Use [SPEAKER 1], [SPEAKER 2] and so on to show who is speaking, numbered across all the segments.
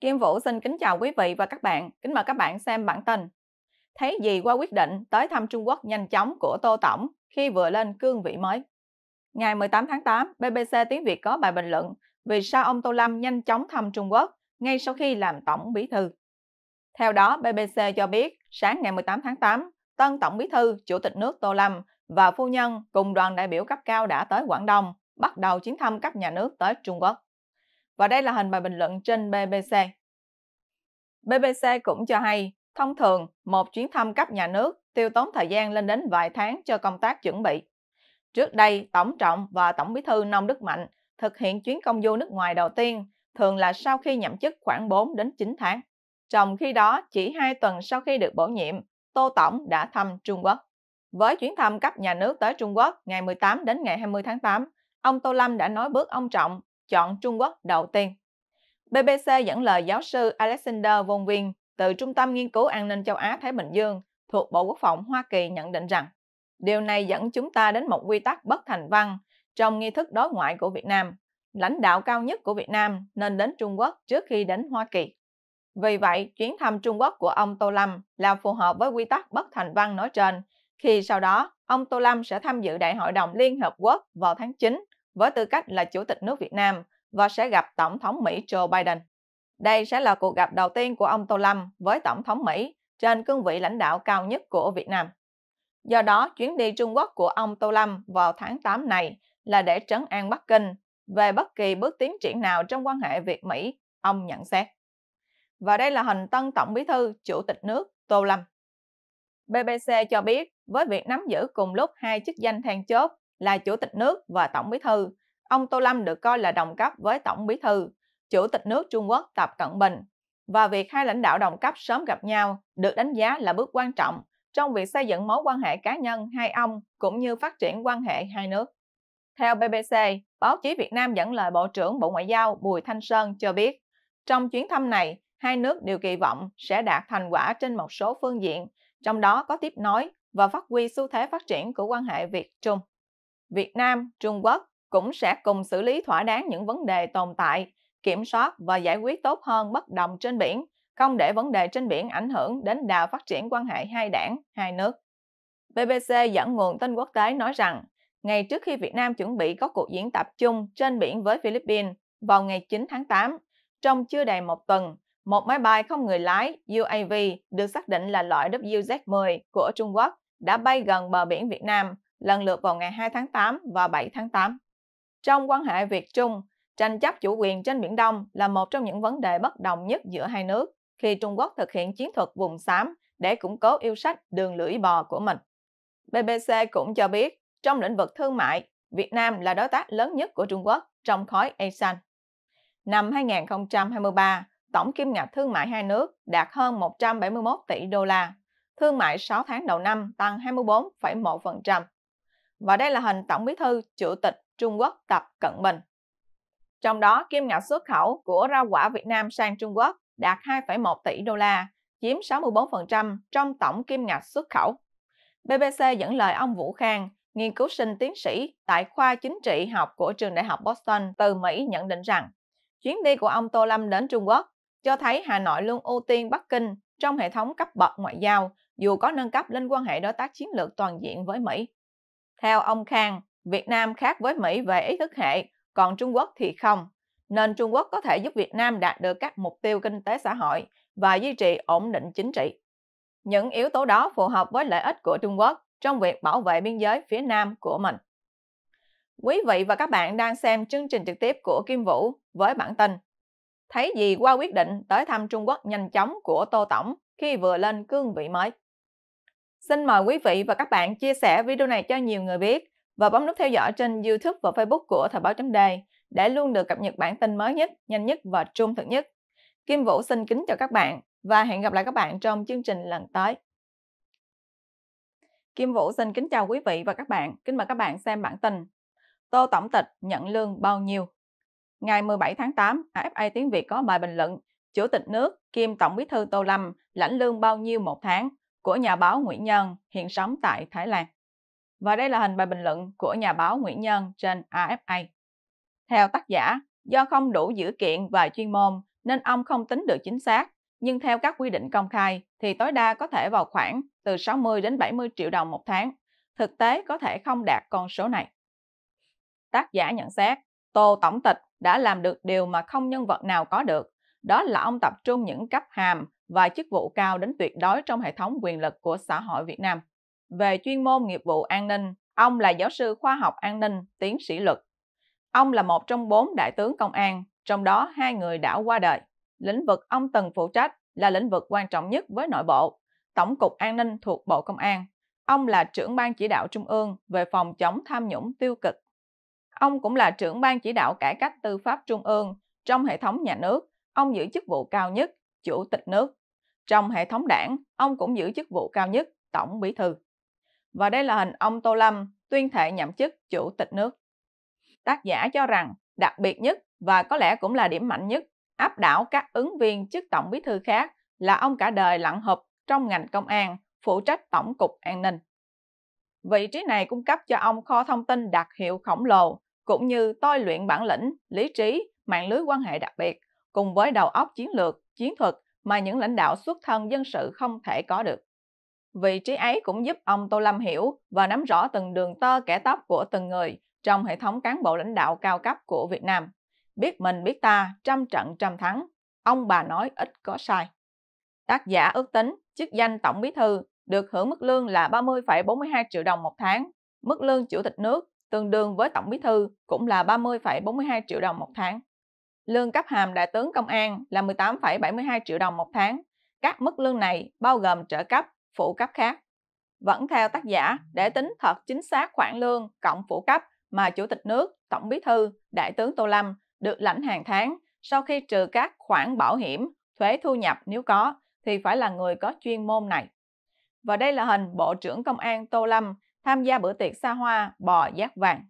[SPEAKER 1] Kim Vũ xin kính chào quý vị và các bạn. Kính mời các bạn xem bản tin. Thấy gì qua quyết định tới thăm Trung Quốc nhanh chóng của Tô Tổng khi vừa lên cương vị mới? Ngày 18 tháng 8, BBC Tiếng Việt có bài bình luận vì sao ông Tô Lâm nhanh chóng thăm Trung Quốc ngay sau khi làm Tổng Bí Thư. Theo đó, BBC cho biết sáng ngày 18 tháng 8, tân Tổng Bí Thư, Chủ tịch nước Tô Lâm và phu nhân cùng đoàn đại biểu cấp cao đã tới Quảng Đông, bắt đầu chuyến thăm cấp nhà nước tới Trung Quốc. Và đây là hình bài bình luận trên BBC. BBC cũng cho hay, thông thường một chuyến thăm cấp nhà nước tiêu tốn thời gian lên đến vài tháng cho công tác chuẩn bị. Trước đây, Tổng trọng và Tổng bí thư Nông Đức Mạnh thực hiện chuyến công du nước ngoài đầu tiên thường là sau khi nhậm chức khoảng 4 đến 9 tháng. Trong khi đó, chỉ 2 tuần sau khi được bổ nhiệm, Tô Tổng đã thăm Trung Quốc. Với chuyến thăm cấp nhà nước tới Trung Quốc ngày 18 đến ngày 20 tháng 8, ông Tô Lâm đã nói bước ông Trọng chọn Trung Quốc đầu tiên. BBC dẫn lời giáo sư Alexander Von Wien từ Trung tâm Nghiên cứu An ninh châu Á-Thái Bình Dương thuộc Bộ Quốc phòng Hoa Kỳ nhận định rằng điều này dẫn chúng ta đến một quy tắc bất thành văn trong nghi thức đối ngoại của Việt Nam. Lãnh đạo cao nhất của Việt Nam nên đến Trung Quốc trước khi đến Hoa Kỳ. Vì vậy, chuyến thăm Trung Quốc của ông Tô Lâm là phù hợp với quy tắc bất thành văn nói trên, khi sau đó ông Tô Lâm sẽ tham dự Đại hội đồng Liên Hợp Quốc vào tháng 9 với tư cách là Chủ tịch nước Việt Nam và sẽ gặp Tổng thống Mỹ Joe Biden. Đây sẽ là cuộc gặp đầu tiên của ông Tô Lâm với Tổng thống Mỹ trên cương vị lãnh đạo cao nhất của Việt Nam. Do đó, chuyến đi Trung Quốc của ông Tô Lâm vào tháng 8 này là để trấn an Bắc Kinh về bất kỳ bước tiến triển nào trong quan hệ Việt-Mỹ, ông nhận xét. Và đây là hình tân Tổng Bí thư, Chủ tịch nước Tô Lâm. BBC cho biết, với việc nắm giữ cùng lúc hai chức danh then chốt là Chủ tịch nước và Tổng Bí thư. Ông Tô Lâm được coi là đồng cấp với Tổng Bí thư, Chủ tịch nước Trung Quốc Tập Cận Bình. Và việc hai lãnh đạo đồng cấp sớm gặp nhau được đánh giá là bước quan trọng trong việc xây dựng mối quan hệ cá nhân hai ông cũng như phát triển quan hệ hai nước. Theo BBC, báo chí Việt Nam dẫn lời Bộ trưởng Bộ Ngoại giao Bùi Thanh Sơn cho biết, trong chuyến thăm này, hai nước đều kỳ vọng sẽ đạt thành quả trên một số phương diện, trong đó có tiếp nối và phát huy xu thế phát triển của quan hệ Việt-Trung. Việt Nam, Trung Quốc cũng sẽ cùng xử lý thỏa đáng những vấn đề tồn tại, kiểm soát và giải quyết tốt hơn bất đồng trên biển, không để vấn đề trên biển ảnh hưởng đến đà phát triển quan hệ hai đảng, hai nước. BBC dẫn nguồn tin quốc tế nói rằng, ngay trước khi Việt Nam chuẩn bị có cuộc diễn tập chung trên biển với Philippines vào ngày 9 tháng 8, trong chưa đầy một tuần, một máy bay không người lái UAV được xác định là loại WZ-10 của Trung Quốc đã bay gần bờ biển Việt Nam lần lượt vào ngày 2 tháng 8 và 7 tháng 8. Trong quan hệ Việt-Trung, tranh chấp chủ quyền trên Biển Đông là một trong những vấn đề bất đồng nhất giữa hai nước khi Trung Quốc thực hiện chiến thuật vùng xám để củng cố yêu sách đường lưỡi bò của mình. BBC cũng cho biết, trong lĩnh vực thương mại, Việt Nam là đối tác lớn nhất của Trung Quốc trong khối ASEAN. Năm 2023, tổng kim ngạch thương mại hai nước đạt hơn 171 tỷ đô la, thương mại 6 tháng đầu năm tăng 24,1% và đây là hình Tổng bí thư Chủ tịch Trung Quốc Tập Cận Bình. Trong đó, kim ngạch xuất khẩu của rau quả Việt Nam sang Trung Quốc đạt 2,1 tỷ đô la, chiếm 64% trong tổng kim ngạch xuất khẩu. BBC dẫn lời ông Vũ Khang, nghiên cứu sinh tiến sĩ tại khoa chính trị học của trường đại học Boston từ Mỹ nhận định rằng chuyến đi của ông Tô Lâm đến Trung Quốc cho thấy Hà Nội luôn ưu tiên Bắc Kinh trong hệ thống cấp bậc ngoại giao dù có nâng cấp lên quan hệ đối tác chiến lược toàn diện với Mỹ. Theo ông Khang, Việt Nam khác với Mỹ về ý thức hệ, còn Trung Quốc thì không, nên Trung Quốc có thể giúp Việt Nam đạt được các mục tiêu kinh tế xã hội và duy trì ổn định chính trị. Những yếu tố đó phù hợp với lợi ích của Trung Quốc trong việc bảo vệ biên giới phía Nam của mình. Quý vị và các bạn đang xem chương trình trực tiếp của Kim Vũ với bản tin Thấy gì qua quyết định tới thăm Trung Quốc nhanh chóng của Tô Tổng khi vừa lên cương vị mới. Xin mời quý vị và các bạn chia sẻ video này cho nhiều người biết và bấm nút theo dõi trên YouTube và Facebook của Thời báo chấm đề để luôn được cập nhật bản tin mới nhất, nhanh nhất và trung thực nhất. Kim Vũ xin kính chào các bạn và hẹn gặp lại các bạn trong chương trình lần tới. Kim Vũ xin kính chào quý vị và các bạn. Kính mời các bạn xem bản tin. Tô Tổng tịch nhận lương bao nhiêu? Ngày 17 tháng 8, AFA Tiếng Việt có bài bình luận Chủ tịch nước Kim Tổng bí thư Tô Lâm lãnh lương bao nhiêu một tháng? của nhà báo Nguyễn Nhân hiện sống tại Thái Lan. Và đây là hình bài bình luận của nhà báo Nguyễn Nhân trên AFA. Theo tác giả, do không đủ dữ kiện và chuyên môn nên ông không tính được chính xác, nhưng theo các quy định công khai thì tối đa có thể vào khoảng từ 60 đến 70 triệu đồng một tháng. Thực tế có thể không đạt con số này. Tác giả nhận xét, Tô Tổng Tịch đã làm được điều mà không nhân vật nào có được, đó là ông tập trung những cấp hàm và chức vụ cao đến tuyệt đối trong hệ thống quyền lực của xã hội Việt Nam. Về chuyên môn nghiệp vụ an ninh, ông là giáo sư khoa học an ninh, tiến sĩ luật. Ông là một trong bốn đại tướng công an, trong đó hai người đã qua đời. Lĩnh vực ông từng phụ trách là lĩnh vực quan trọng nhất với nội bộ, Tổng cục An ninh thuộc Bộ Công an. Ông là trưởng ban chỉ đạo trung ương về phòng chống tham nhũng tiêu cực. Ông cũng là trưởng ban chỉ đạo cải cách tư pháp trung ương trong hệ thống nhà nước. Ông giữ chức vụ cao nhất chủ tịch nước. Trong hệ thống đảng, ông cũng giữ chức vụ cao nhất, tổng bí thư. Và đây là hình ông Tô Lâm tuyên thệ nhậm chức chủ tịch nước. Tác giả cho rằng đặc biệt nhất và có lẽ cũng là điểm mạnh nhất áp đảo các ứng viên chức tổng bí thư khác là ông cả đời lặn hợp trong ngành công an, phụ trách tổng cục an ninh. Vị trí này cung cấp cho ông kho thông tin đặc hiệu khổng lồ, cũng như tôi luyện bản lĩnh, lý trí, mạng lưới quan hệ đặc biệt, cùng với đầu óc chiến lược chiến thuật mà những lãnh đạo xuất thân dân sự không thể có được. Vị trí ấy cũng giúp ông Tô Lâm hiểu và nắm rõ từng đường tơ kẻ tóc của từng người trong hệ thống cán bộ lãnh đạo cao cấp của Việt Nam. Biết mình biết ta, trăm trận trăm thắng, ông bà nói ít có sai. Tác giả ước tính chức danh Tổng Bí Thư được hưởng mức lương là 30,42 triệu đồng một tháng, mức lương Chủ tịch nước tương đương với Tổng Bí Thư cũng là 30,42 triệu đồng một tháng lương cấp hàm đại tướng công an là 18,72 triệu đồng một tháng. Các mức lương này bao gồm trợ cấp, phụ cấp khác. Vẫn theo tác giả, để tính thật chính xác khoản lương cộng phụ cấp mà Chủ tịch nước, Tổng bí thư, Đại tướng Tô Lâm được lãnh hàng tháng sau khi trừ các khoản bảo hiểm, thuế thu nhập nếu có thì phải là người có chuyên môn này. Và đây là hình Bộ trưởng Công an Tô Lâm tham gia bữa tiệc xa hoa bò giác vàng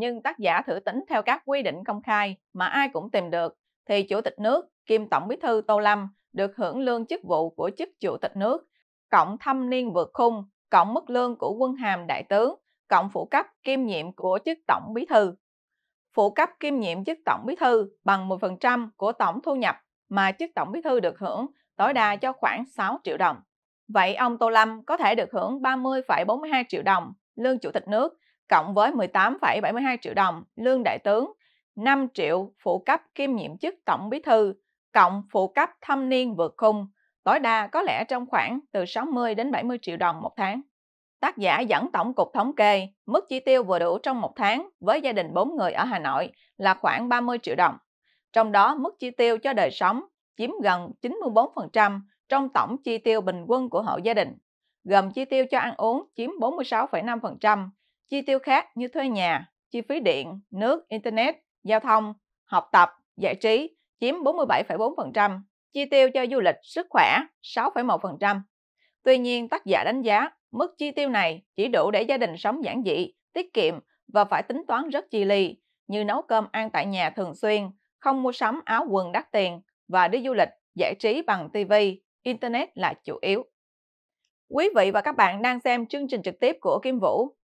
[SPEAKER 1] nhưng tác giả thử tính theo các quy định công khai mà ai cũng tìm được, thì Chủ tịch nước kiêm Tổng bí thư Tô Lâm được hưởng lương chức vụ của chức Chủ tịch nước, cộng thâm niên vượt khung, cộng mức lương của quân hàm đại tướng, cộng phụ cấp kiêm nhiệm của chức Tổng bí thư. Phụ cấp kiêm nhiệm chức Tổng bí thư bằng 10% của tổng thu nhập mà chức Tổng bí thư được hưởng tối đa cho khoảng 6 triệu đồng. Vậy ông Tô Lâm có thể được hưởng 30,42 triệu đồng lương chủ tịch nước cộng với 18,72 triệu đồng lương đại tướng, 5 triệu phụ cấp kiêm nhiệm chức tổng bí thư, cộng phụ cấp thâm niên vượt khung, tối đa có lẽ trong khoảng từ 60 đến 70 triệu đồng một tháng. Tác giả dẫn Tổng cục Thống kê, mức chi tiêu vừa đủ trong một tháng với gia đình 4 người ở Hà Nội là khoảng 30 triệu đồng. Trong đó, mức chi tiêu cho đời sống chiếm gần 94% trong tổng chi tiêu bình quân của hộ gia đình, gồm chi tiêu cho ăn uống chiếm 46,5%, chi tiêu khác như thuê nhà, chi phí điện, nước, internet, giao thông, học tập, giải trí chiếm 47,4%, chi tiêu cho du lịch, sức khỏe 6,1%. Tuy nhiên, tác giả đánh giá mức chi tiêu này chỉ đủ để gia đình sống giản dị, tiết kiệm và phải tính toán rất chi ly, như nấu cơm ăn tại nhà thường xuyên, không mua sắm áo quần đắt tiền và đi du lịch, giải trí bằng TV, Internet là chủ yếu. Quý vị và các bạn đang xem chương trình trực tiếp của Kim Vũ